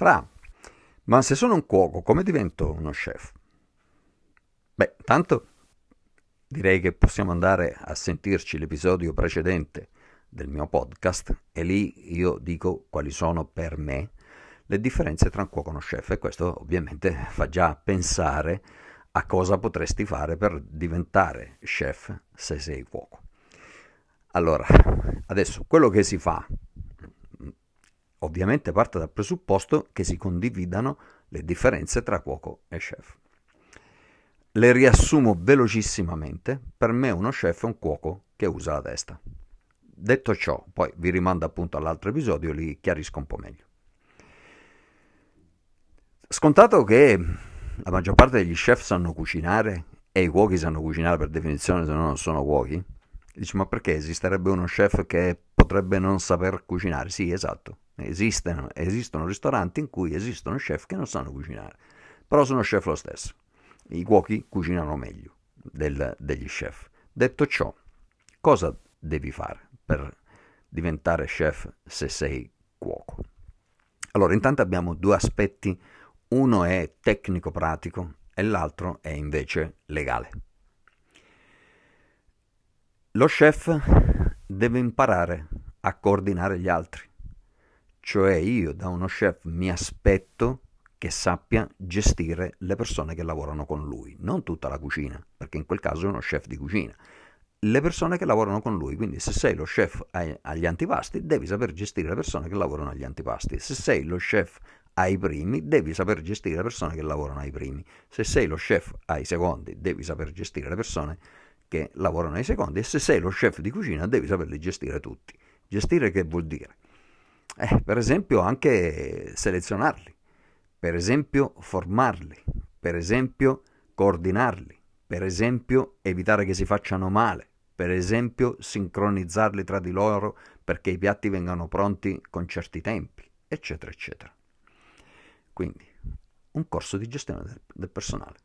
Fra, ma se sono un cuoco, come divento uno chef? Beh, tanto direi che possiamo andare a sentirci l'episodio precedente del mio podcast e lì io dico quali sono per me le differenze tra un cuoco e uno chef e questo ovviamente fa già pensare a cosa potresti fare per diventare chef se sei cuoco. Allora, adesso quello che si fa Ovviamente parte dal presupposto che si condividano le differenze tra cuoco e chef. Le riassumo velocissimamente, per me uno chef è un cuoco che usa la testa. Detto ciò, poi vi rimando appunto all'altro episodio, li chiarisco un po' meglio. Scontato che la maggior parte degli chef sanno cucinare e i cuochi sanno cucinare per definizione, se no non sono cuochi, dici ma perché esisterebbe uno chef che potrebbe non saper cucinare? Sì, esatto, Esistono, esistono ristoranti in cui esistono chef che non sanno cucinare, però sono chef lo stesso. I cuochi cucinano meglio del, degli chef. Detto ciò, cosa devi fare per diventare chef se sei cuoco? Allora, intanto abbiamo due aspetti, uno è tecnico-pratico e l'altro è invece legale. Lo chef deve imparare a coordinare gli altri, cioè io da uno chef mi aspetto che sappia gestire le persone che lavorano con lui, non tutta la cucina, perché in quel caso è uno chef di cucina, le persone che lavorano con lui, quindi se sei lo chef agli antipasti devi saper gestire le persone che lavorano agli antipasti, se sei lo chef ai primi devi saper gestire le persone che lavorano ai primi, se sei lo chef ai secondi devi saper gestire le persone che lavorano ai secondi e se sei lo chef di cucina devi saperli gestire tutti. Gestire che vuol dire? Eh, per esempio anche selezionarli, per esempio formarli, per esempio coordinarli, per esempio evitare che si facciano male, per esempio sincronizzarli tra di loro perché i piatti vengano pronti con certi tempi, eccetera, eccetera. Quindi un corso di gestione del, del personale.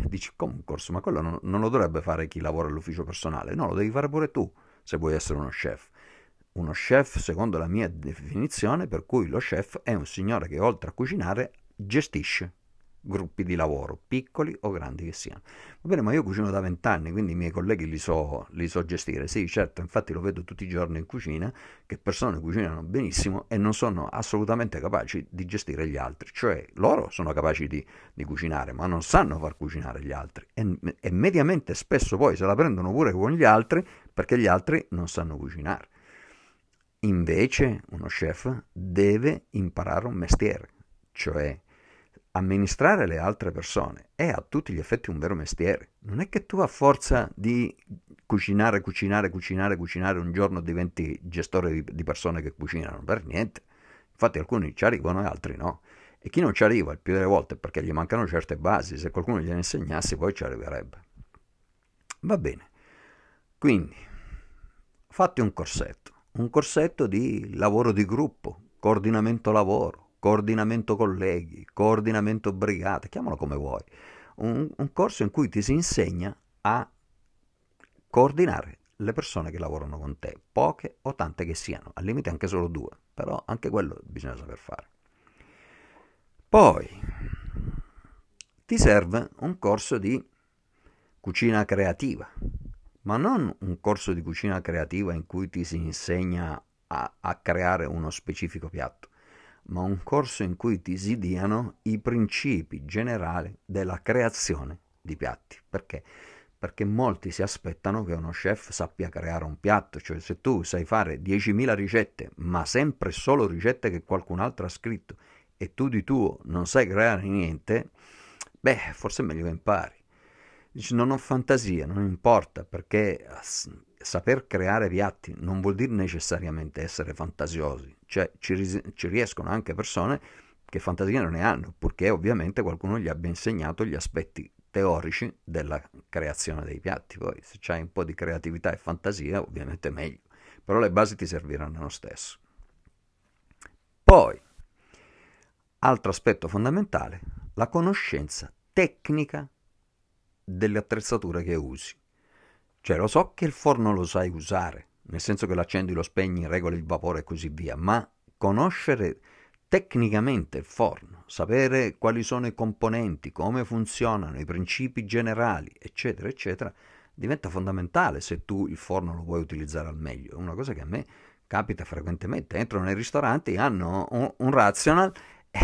Dici come un corso, ma quello non, non lo dovrebbe fare chi lavora all'ufficio personale, no, lo devi fare pure tu se vuoi essere uno chef uno chef secondo la mia definizione, per cui lo chef è un signore che oltre a cucinare gestisce gruppi di lavoro, piccoli o grandi che siano. Va bene, ma io cucino da vent'anni, quindi i miei colleghi li so, li so, gestire. Sì, certo, infatti lo vedo tutti i giorni in cucina, che persone cucinano benissimo e non sono assolutamente capaci di gestire gli altri. Cioè, loro sono capaci di, di cucinare, ma non sanno far cucinare gli altri. E, e mediamente spesso poi se la prendono pure con gli altri, perché gli altri non sanno cucinare. Invece uno chef deve imparare un mestiere, cioè amministrare le altre persone è a tutti gli effetti un vero mestiere. Non è che tu a forza di cucinare, cucinare, cucinare, cucinare un giorno diventi gestore di, persone che cucinano, per niente. Infatti alcuni ci arrivano e altri no. E chi non ci arriva il più delle volte perché gli mancano certe basi, se qualcuno gliene insegnasse poi ci arriverebbe. Va bene. Quindi, fatti un corsetto un corsetto di lavoro di gruppo, coordinamento lavoro, coordinamento colleghi, coordinamento brigate, chiamalo come vuoi. Un, un corso in cui ti si insegna a coordinare le persone che lavorano con te, poche o tante che siano, al limite anche solo due, però anche quello bisogna saper fare. Poi ti serve un corso di cucina creativa, ma non un corso di cucina creativa in cui ti si insegna a, a creare uno specifico piatto, ma un corso in cui ti si diano i principi generali della creazione di piatti. Perché? Perché molti si aspettano che uno chef sappia creare un piatto, cioè se tu sai fare 10.000 ricette, ma sempre solo ricette che qualcun altro ha scritto, e tu di tuo non sai creare niente, beh, forse è meglio che impari. Dice non ho fantasia, non importa, perché saper creare piatti non vuol dire necessariamente essere fantasiosi, cioè ci, ci riescono anche persone che fantasia non ne hanno, purché ovviamente qualcuno gli abbia insegnato gli aspetti teorici della creazione dei piatti. Poi se c'hai un po' di creatività e fantasia, ovviamente è meglio, però le basi ti serviranno lo stesso. Poi, altro aspetto fondamentale, la conoscenza tecnica delle attrezzature che usi. Cioè lo so che il forno lo sai usare, nel senso che lo accendi, lo spegni, regoli il vapore e così via, ma conoscere tecnicamente il forno, sapere quali sono i componenti, come funzionano, i principi generali, eccetera, eccetera, diventa fondamentale se tu il forno lo vuoi utilizzare al meglio. È una cosa che a me capita frequentemente. Entro nei ristoranti, hanno un, un razional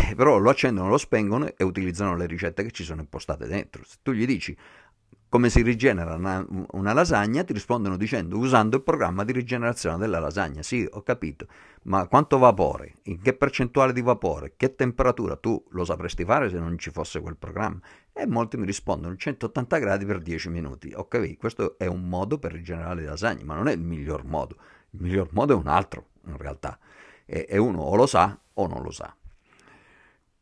eh, però lo accendono, lo spengono e utilizzano le ricette che ci sono impostate dentro. Se tu gli dici come si rigenera una, una, lasagna, ti rispondono dicendo usando il programma di rigenerazione della lasagna. Sì, ho capito, ma quanto vapore, in che percentuale di vapore, che temperatura, tu lo sapresti fare se non ci fosse quel programma? E molti mi rispondono 180 gradi per 10 minuti. Ok, questo è un modo per rigenerare le lasagne, ma non è il miglior modo. Il miglior modo è un altro, in realtà. e, e uno o lo sa o non lo sa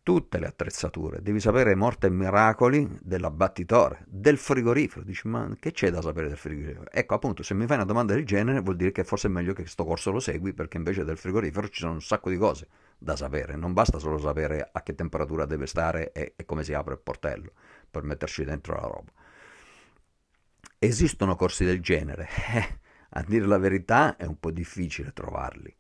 tutte le attrezzature, devi sapere morte e miracoli dell'abbattitore, del frigorifero. Dici, ma che c'è da sapere del frigorifero? Ecco, appunto, se mi fai una domanda del genere vuol dire che forse è meglio che questo corso lo segui perché invece del frigorifero ci sono un sacco di cose da sapere. Non basta solo sapere a che temperatura deve stare e, e come si apre il portello per metterci dentro la roba. Esistono corsi del genere. Eh, a dire la verità è un po' difficile trovarli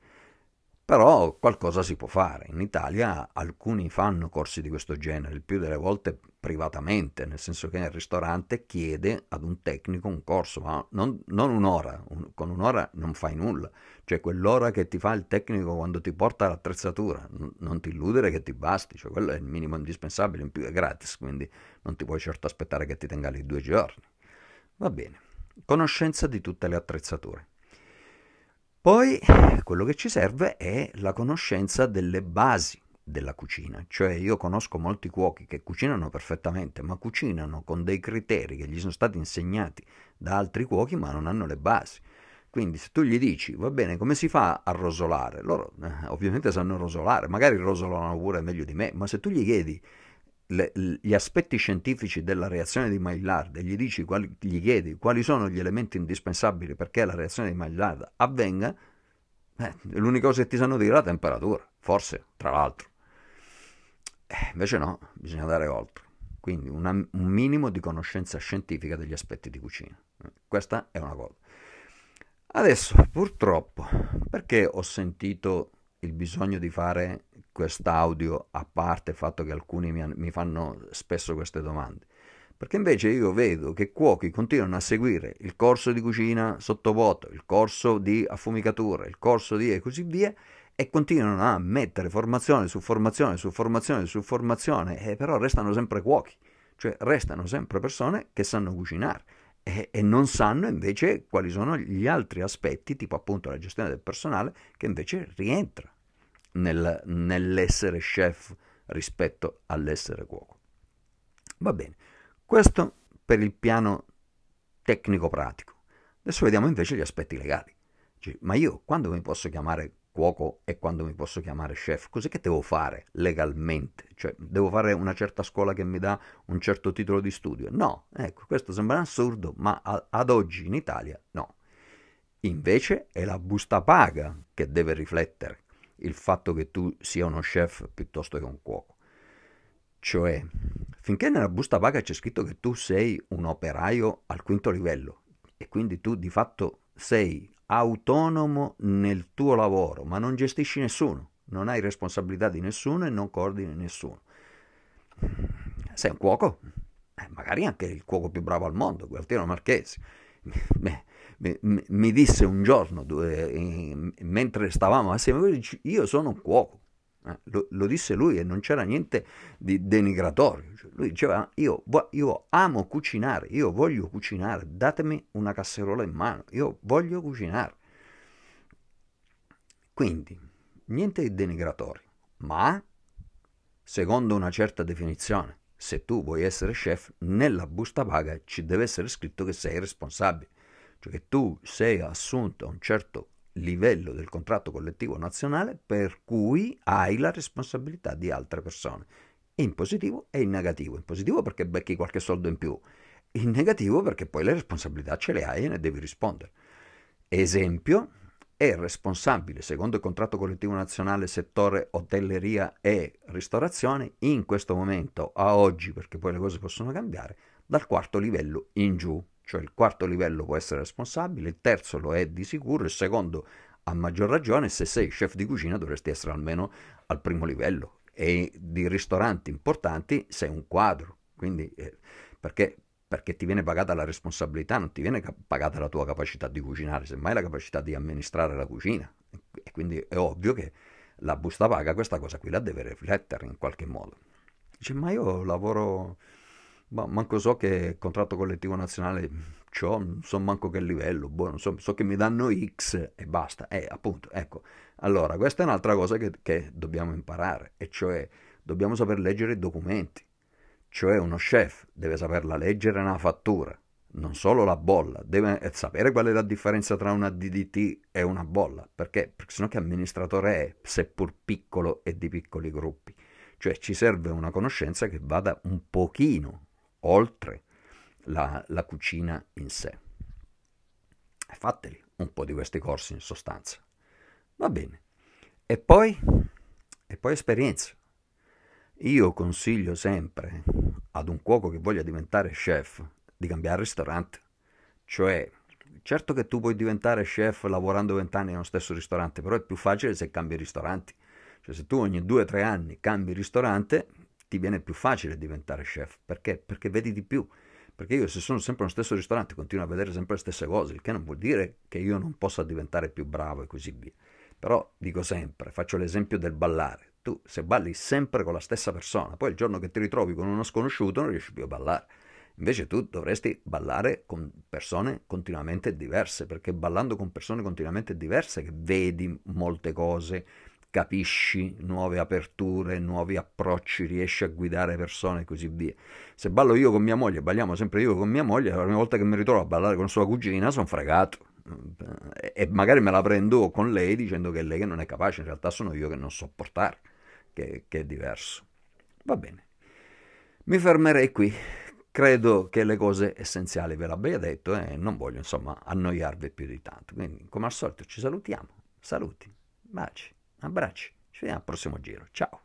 però qualcosa si può fare. In Italia alcuni fanno corsi di questo genere, il più delle volte privatamente, nel senso che il ristorante chiede ad un tecnico un corso, ma non, non un'ora, un, con un'ora non fai nulla, cioè quell'ora che ti fa il tecnico quando ti porta l'attrezzatura, N- non ti illudere che ti basti, cioè quello è il minimo indispensabile, in più è gratis, quindi non ti puoi certo aspettare che ti tenga lì due giorni. Va bene, conoscenza di tutte le attrezzature. Poi quello che ci serve è la conoscenza delle basi della cucina, cioè io conosco molti cuochi che cucinano perfettamente, ma cucinano con dei criteri che gli sono stati insegnati da altri cuochi, ma non hanno le basi. Quindi se tu gli dici, va bene, come si fa a rosolare? Loro eh, ovviamente sanno rosolare, magari rosolano pure meglio di me, ma se tu gli chiedi le, gli aspetti scientifici della reazione di Maillard e gli, quali, gli chiedi quali sono gli elementi indispensabili perché la reazione di Maillard avvenga, eh, l'unica cosa che ti sanno dire è la temperatura, forse, tra l'altro. Eh, invece no, bisogna andare oltre. Quindi una, un minimo di conoscenza scientifica degli aspetti di cucina. Questa è una cosa. Adesso, purtroppo, perché ho sentito il bisogno di fare quest'audio, a parte il fatto che alcuni mi, mi fanno spesso queste domande. Perché invece io vedo che cuochi continuano a seguire il corso di cucina sottovuoto, il corso di affumicatura, il corso di e così via, e continuano a mettere formazione su formazione su formazione su formazione, e eh, però restano sempre cuochi, cioè restano sempre persone che sanno cucinare e, e, non sanno invece quali sono gli altri aspetti, tipo appunto la gestione del personale, che invece rientra nel, nell'essere chef rispetto all'essere cuoco. Va bene, questo per il piano tecnico-pratico. Adesso vediamo invece gli aspetti legali. Cioè, ma io quando mi posso chiamare cuoco e quando mi posso chiamare chef. Cos'è che devo fare legalmente? Cioè, devo fare una certa scuola che mi dà un certo titolo di studio? No, ecco, questo sembra assurdo, ma a, ad oggi in Italia no. Invece è la busta paga che deve riflettere il fatto che tu sia uno chef piuttosto che un cuoco. Cioè, finché nella busta paga c'è scritto che tu sei un operaio al quinto livello e quindi tu di fatto sei autonomo nel tuo lavoro, ma non gestisci nessuno, non hai responsabilità di nessuno e non coordini nessuno. Sei un cuoco, eh, magari anche il cuoco più bravo al mondo, Gualtiero Marchesi. Beh, mi, disse un giorno, due, mentre stavamo assieme, io sono un cuoco, eh, lo, lo, disse lui e non c'era niente di denigratorio. Cioè, lui diceva: io, io, amo cucinare, io voglio cucinare, datemi una casserola in mano, io voglio cucinare. Quindi, niente di denigratorio, ma secondo una certa definizione, se tu vuoi essere chef, nella busta paga ci deve essere scritto che sei responsabile, cioè che tu sei assunto a un certo livello del contratto collettivo nazionale per cui hai la responsabilità di altre persone, in positivo e in negativo. In positivo perché becchi qualche soldo in più, in negativo perché poi le responsabilità ce le hai e ne devi rispondere. Esempio, è responsabile, secondo il contratto collettivo nazionale settore hotelleria e ristorazione, in questo momento, a oggi, perché poi le cose possono cambiare, dal quarto livello in giù cioè il quarto livello può essere responsabile, il terzo lo è di sicuro, il secondo a maggior ragione, se sei chef di cucina dovresti essere almeno al primo livello e di ristoranti importanti sei un quadro, quindi eh, perché, perché ti viene pagata la responsabilità, non ti viene pagata la tua capacità di cucinare, semmai la capacità di amministrare la cucina e quindi è ovvio che la busta paga questa cosa qui la deve riflettere in qualche modo. Dice ma io lavoro ma manco so che contratto collettivo nazionale ciò, non so manco che livello, boh, non so, so che mi danno X e basta. Eh, appunto, ecco. Allora, questa è un'altra cosa che, che dobbiamo imparare, e cioè dobbiamo saper leggere i documenti. Cioè uno chef deve saperla leggere una fattura, non solo la bolla, deve sapere qual è la differenza tra una DDT e una bolla, perché, perché sennò che amministratore è, seppur piccolo e di piccoli gruppi. Cioè ci serve una conoscenza che vada un pochino oltre la, la cucina in sé. Fateli un po' di questi corsi in sostanza. Va bene. E poi, e poi esperienza. Io consiglio sempre ad un cuoco che voglia diventare chef di cambiare ristorante. Cioè, certo che tu puoi diventare chef lavorando vent'anni nello stesso ristorante, però è più facile se cambi ristoranti. Cioè, se tu ogni due o tre anni cambi ristorante, ti viene più facile diventare chef. Perché? Perché vedi di più. Perché io se sono sempre allo stesso ristorante continuo a vedere sempre le stesse cose, il che non vuol dire che io non possa diventare più bravo e così via. Però dico sempre, faccio l'esempio del ballare. Tu se balli sempre con la stessa persona, poi il giorno che ti ritrovi con uno sconosciuto non riesci più a ballare. Invece tu dovresti ballare con persone continuamente diverse, perché ballando con persone continuamente diverse che vedi molte cose, capisci nuove aperture, nuovi approcci, riesci a guidare persone e così via. Se ballo io con mia moglie, balliamo sempre io con mia moglie, la prima volta che mi ritrovo a ballare con sua cugina sono fregato e magari me la prendo con lei dicendo che è lei che non è capace, in realtà sono io che non so portare, che, che è diverso. Va bene. Mi fermerei qui. Credo che le cose essenziali ve l'abbia detto e eh, non voglio insomma annoiarvi più di tanto. Quindi come al solito ci salutiamo. Saluti, baci. Abbracci, ci vediamo al prossimo giro. Ciao!